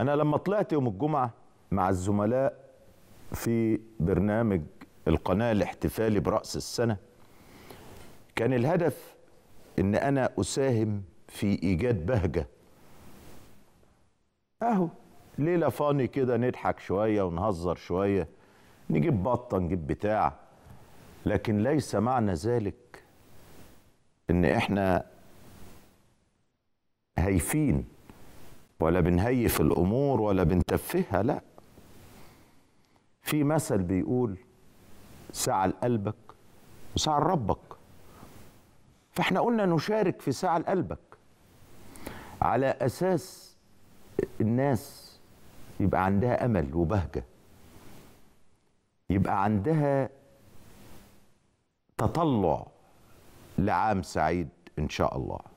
انا لما طلعت يوم الجمعه مع الزملاء في برنامج القناه الاحتفالي براس السنه كان الهدف ان انا اساهم في ايجاد بهجه اهو ليله فاني كده نضحك شويه ونهزر شويه نجيب بطه نجيب بتاع لكن ليس معنى ذلك ان احنا هايفين ولا بنهيف الامور ولا بنتفهها لا في مثل بيقول ساعة لقلبك وساعة لربك فاحنا قلنا نشارك في ساعة لقلبك على أساس الناس يبقى عندها أمل وبهجة يبقى عندها تطلع لعام سعيد إن شاء الله